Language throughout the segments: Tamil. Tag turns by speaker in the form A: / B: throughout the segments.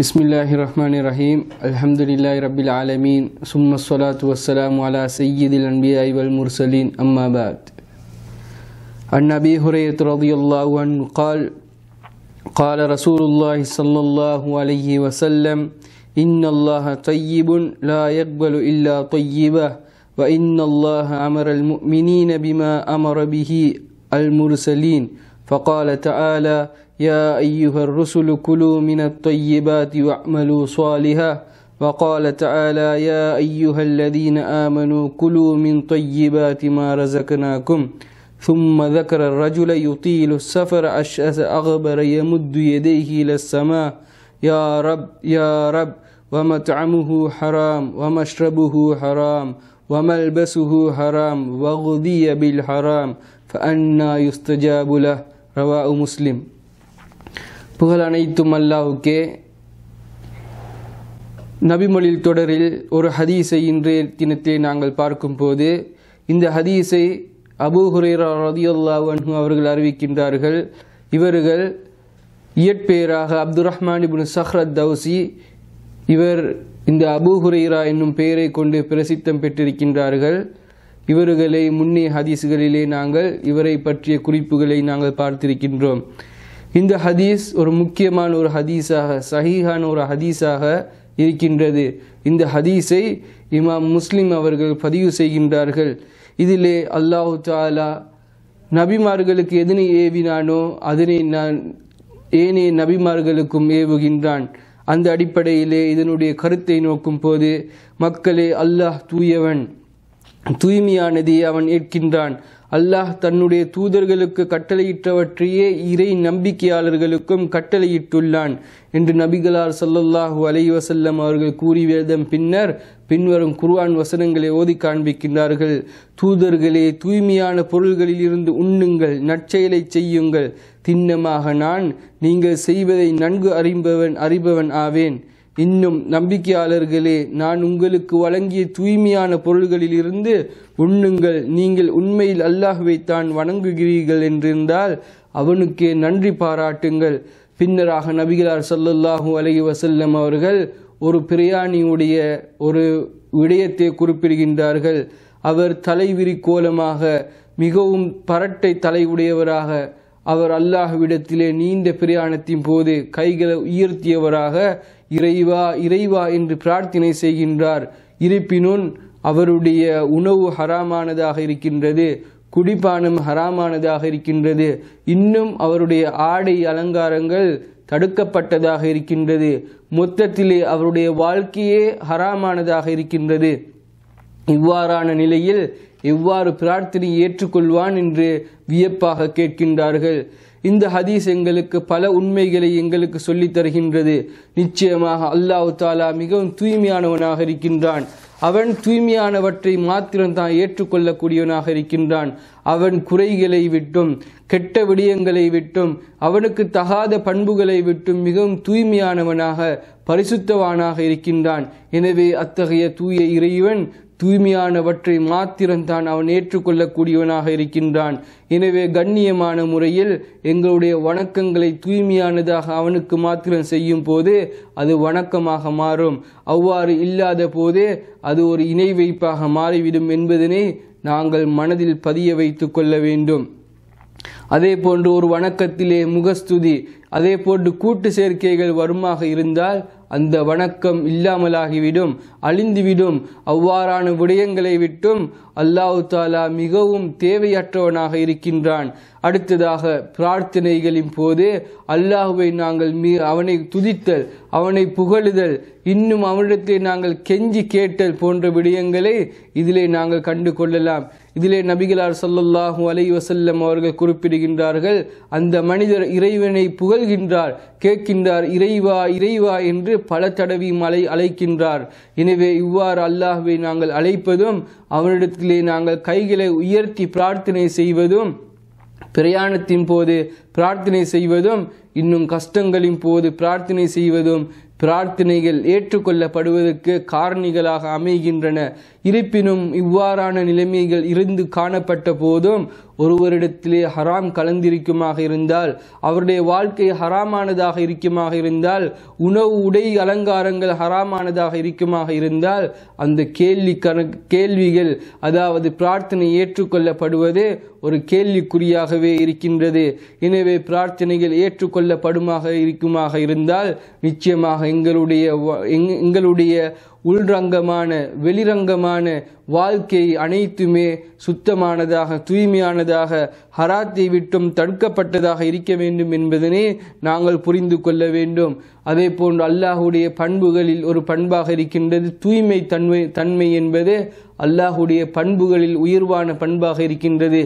A: بسم الله الرحمن الرحيم الحمد لله رب العالمين ثم الصلاة والسلام على سيد الأنبياء والمرسلين أما بعد عن أبي هريرة رضي الله عنه قال قال رسول الله صلى الله عليه وسلم إن الله طيب لا يقبل إلا طيبة وإن الله أمر المؤمنين بما أمر به المرسلين فقال تعالى يا أيها الرسل كلوا من الطيبات واعملوا صالحا وقال تعالى يا أيها الذين آمنوا كلوا من طيبات ما رزقناكم ثم ذكر الرجل يطيل السفر أشأس أغبر يمد يديه إلى السماء يا رب يا رب ومطعمه حرام ومشربه حرام وملبسه حرام وغذي بالحرام فأنا يستجاب له رواه مسلم புகழ் அனைத்தும் அல்லாவுக்கே நபிமொழில் தொடரில் ஒரு ஹதீஸை இன்றைய தினத்தை நாங்கள் பார்க்கும்போது இந்த ஹதீஸை அபு ஹுரேரா ரதியுல்லா அன்ஹு அவர்கள் அறிவிக்கின்றார்கள் இவர்கள் இயற்பெயராக அப்துல் ரஹ்மான் இபின் சஹ்ரத் தௌசி இவர் இந்த அபு ஹுரேரா என்னும் பெயரை கொண்டு பிரசித்தம் பெற்றிருக்கின்றார்கள் இவர்களை முன்னே ஹதீஸ்களிலே நாங்கள் இவரை பற்றிய குறிப்புகளை நாங்கள் பார்த்திருக்கின்றோம் இந்த ஹதீஸ் ஒரு முக்கியமான ஒரு ஹதீஸாக சஹீஹான ஒரு ஹதீஸாக இருக்கின்றது இந்த ஹதீஸை இமாம் முஸ்லிம் அவர்கள் பதிவு செய்கின்றார்கள் இதிலே அல்லாஹு தாலா நபிமார்களுக்கு எதனை ஏவினானோ அதனை நான் ஏனே நபிமார்களுக்கும் ஏவுகின்றான் அந்த அடிப்படையிலே இதனுடைய கருத்தை நோக்கும் போது மக்களே அல்லாஹ் தூயவன் தூய்மையானதை அவன் ஏற்கின்றான் அல்லாஹ் தன்னுடைய தூதர்களுக்கு கட்டளையிட்டவற்றையே இறை நம்பிக்கையாளர்களுக்கும் கட்டளையிட்டுள்ளான் என்று நபிகளார் சல்லல்லாஹூ வசல்லம் அவர்கள் கூறிவதன் பின்னர் பின்வரும் குர்ஆன் வசனங்களை ஓதி காண்பிக்கின்றார்கள் தூதர்களே தூய்மையான பொருள்களில் இருந்து உண்ணுங்கள் நற்செயலை செய்யுங்கள் திண்ணமாக நான் நீங்கள் செய்வதை நன்கு அறிபவன் அறிபவன் ஆவேன் இன்னும் நம்பிக்கையாளர்களே நான் உங்களுக்கு வழங்கிய தூய்மையான பொருள்களில் இருந்து உண்ணுங்கள் நீங்கள் உண்மையில் அல்லாஹுவை தான் வணங்குகிறீர்கள் என்றிருந்தால் அவனுக்கே நன்றி பாராட்டுங்கள் பின்னராக நபிகளார் சல்லல்லாஹூ அலஹி வசல்லம் அவர்கள் ஒரு பிரயாணியுடைய ஒரு விடயத்தை குறிப்பிடுகின்றார்கள் அவர் தலைவிரி கோலமாக மிகவும் பரட்டை தலையுடையவராக அவர் அல்லாஹ்விடத்திலே நீண்ட பிரயாணத்தின் போது கைகளை உயர்த்தியவராக இறைவா இறைவா என்று பிரார்த்தனை செய்கின்றார் இருப்பினும் அவருடைய உணவு ஹராமானதாக இருக்கின்றது குடிபானம் ஹராமானதாக இருக்கின்றது இன்னும் அவருடைய ஆடை அலங்காரங்கள் தடுக்கப்பட்டதாக இருக்கின்றது மொத்தத்திலே அவருடைய வாழ்க்கையே ஹராமானதாக இருக்கின்றது இவ்வாறான நிலையில் எவ்வாறு பிரார்த்தனை ஏற்றுக்கொள்வான் என்று வியப்பாக கேட்கின்றார்கள் இந்த ஹதீஸ் எங்களுக்கு பல உண்மைகளை எங்களுக்கு சொல்லித் தருகின்றது நிச்சயமாக அல்லாஹு தாலா மிகவும் தூய்மையானவனாக இருக்கின்றான் அவன் தூய்மையானவற்றை மாத்திரம் தான் ஏற்றுக்கொள்ளக்கூடியவனாக இருக்கின்றான் அவன் குறைகளை விட்டும் கெட்ட விடயங்களை விட்டும் அவனுக்கு தகாத பண்புகளை விட்டும் மிகவும் தூய்மையானவனாக பரிசுத்தவானாக இருக்கின்றான் எனவே அத்தகைய தூய இறைவன் தூய்மையானவற்றை மாத்திரம்தான் அவன் ஏற்றுக்கொள்ளக்கூடியவனாக இருக்கின்றான் எனவே கண்ணியமான முறையில் எங்களுடைய வணக்கங்களை தூய்மையானதாக அவனுக்கு மாத்திரம் செய்யும் போது அது வணக்கமாக மாறும் அவ்வாறு இல்லாத போது அது ஒரு இணை வைப்பாக மாறிவிடும் என்பதனை நாங்கள் மனதில் பதிய வைத்து கொள்ள வேண்டும் அதே போன்று ஒரு வணக்கத்திலே முகஸ்துதி அதே போன்று கூட்டு சேர்க்கைகள் வருமாக இருந்தால் அந்த வணக்கம் இல்லாமலாகிவிடும் அழிந்துவிடும் அவ்வாறான விடயங்களை விட்டும் அல்லாஹு தாலா மிகவும் தேவையற்றவனாக இருக்கின்றான் அடுத்ததாக பிரார்த்தனைகளின் போது அல்லாஹுவை நாங்கள் மி அவனை துதித்தல் அவனை புகழுதல் இன்னும் அவனிடத்தை நாங்கள் கெஞ்சி கேட்டல் போன்ற விடயங்களை இதிலே நாங்கள் கண்டு கொள்ளலாம் இதிலே நபிகளார் சல்லல்லாஹூ அலை வசல்லம் அவர்கள் குறிப்பிடுகின்றார்கள் அந்த மனிதர் இறைவனை புகழ்கின்றார் கேட்கின்றார் இறைவா இறைவா என்று பல தடவி மலை அழைக்கின்றார் எனவே இவ்வாறு அல்லாஹுவை நாங்கள் அழைப்பதும் அவனிடத்திலே நாங்கள் கைகளை உயர்த்தி பிரார்த்தனை செய்வதும் பிரயாணத்தின் போது பிரார்த்தனை செய்வதும் இன்னும் கஷ்டங்களின் போது பிரார்த்தனை செய்வதும் பிரார்த்தனைகள் ஏற்றுக்கொள்ளப்படுவதற்கு காரணிகளாக அமைகின்றன இருப்பினும் இவ்வாறான நிலைமைகள் இருந்து காணப்பட்ட போதும் ஒருவரிடத்திலே ஹராம் கலந்திருக்குமாக இருந்தால் அவருடைய வாழ்க்கை ஹராமானதாக இருக்குமாக இருந்தால் உணவு உடை அலங்காரங்கள் ஹராமானதாக இருக்குமாக இருந்தால் அந்த கேள்வி கேள்விகள் அதாவது பிரார்த்தனை ஏற்றுக்கொள்ளப்படுவது ஒரு கேள்விக்குறியாகவே இருக்கின்றது எனவே பிரார்த்தனைகள் ஏற்றுக்கொள்ளப்படுமாக இருக்குமாக இருந்தால் நிச்சயமாக எங்களுடைய எங்களுடைய உள்ரங்கமான வெளிரங்கமான வாழ்க்கை அனைத்துமே சுத்தமானதாக தூய்மையானதாக ஹராத்தை விட்டும் தடுக்கப்பட்டதாக இருக்க வேண்டும் என்பதனை நாங்கள் புரிந்து கொள்ள வேண்டும் அதே போன்று அல்லாஹுடைய பண்புகளில் ஒரு பண்பாக இருக்கின்றது தூய்மை தன்மை தன்மை என்பது அல்லாஹுடைய பண்புகளில் உயர்வான பண்பாக இருக்கின்றது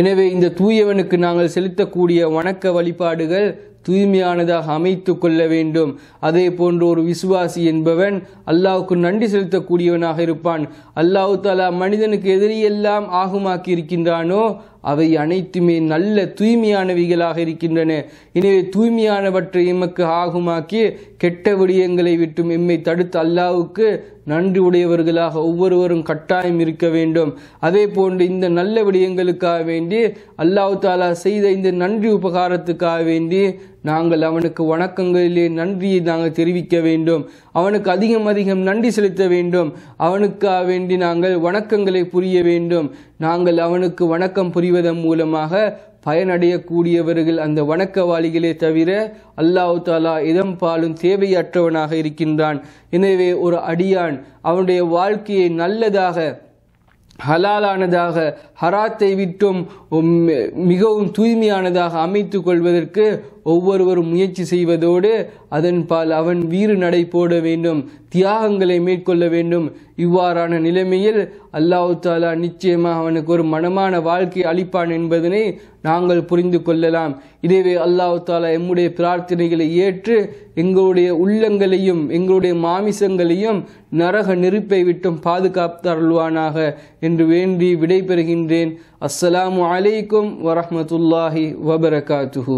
A: எனவே இந்த தூயவனுக்கு நாங்கள் செலுத்தக்கூடிய வணக்க வழிபாடுகள் தூய்மையானதாக அமைத்து கொள்ள வேண்டும் அதே போன்று ஒரு விசுவாசி என்பவன் அல்லாவுக்கு நன்றி செலுத்தக்கூடியவனாக இருப்பான் அல்லாஹு தாலா மனிதனுக்கு எதிரியெல்லாம் ஆகுமாக்கி இருக்கின்றானோ அவை அனைத்துமே நல்ல தூய்மையானவைகளாக இருக்கின்றன எனவே தூய்மையானவற்றை எமக்கு ஆகுமாக்கி கெட்ட விடயங்களை விட்டும் எம்மை தடுத்து அல்லாவுக்கு நன்றி உடையவர்களாக ஒவ்வொருவரும் கட்டாயம் இருக்க வேண்டும் அதே போன்று இந்த நல்ல விடயங்களுக்காக வேண்டி அல்லாஹு தாலா செய்த இந்த நன்றி உபகாரத்துக்காக வேண்டி நாங்கள் அவனுக்கு வணக்கங்களிலே நன்றியை நாங்கள் தெரிவிக்க வேண்டும் அவனுக்கு அதிகம் அதிகம் நன்றி செலுத்த வேண்டும் அவனுக்கு வேண்டி நாங்கள் வணக்கங்களை புரிய வேண்டும் நாங்கள் அவனுக்கு வணக்கம் புரிவதன் மூலமாக பயனடையக்கூடியவர்கள் அந்த வணக்கவாளிகளே தவிர அல்லாஹு தாலா இதம் பாலும் தேவையற்றவனாக இருக்கின்றான் எனவே ஒரு அடியான் அவனுடைய வாழ்க்கையை நல்லதாக ஹலாலானதாக ஹராத்தை விட்டும் மிகவும் தூய்மையானதாக அமைத்து கொள்வதற்கு ஒவ்வொருவரும் முயற்சி செய்வதோடு அதன்பால் அவன் வீறு நடை போட வேண்டும் தியாகங்களை மேற்கொள்ள வேண்டும் இவ்வாறான நிலைமையில் அல்லாஹு தாலா நிச்சயமாக அவனுக்கு ஒரு மனமான வாழ்க்கை அளிப்பான் என்பதனை நாங்கள் புரிந்து கொள்ளலாம் இதேவே அல்லாஹு தாலா எம்முடைய பிரார்த்தனைகளை ஏற்று எங்களுடைய உள்ளங்களையும் எங்களுடைய மாமிசங்களையும் நரக நெருப்பை விட்டும் பாதுகாத்து என்று வேண்டி விடைபெறுகின்றேன் அஸ்ஸலாமு அலைக்கும் வரமத்துல்லாஹி வபரகாத்துஹூ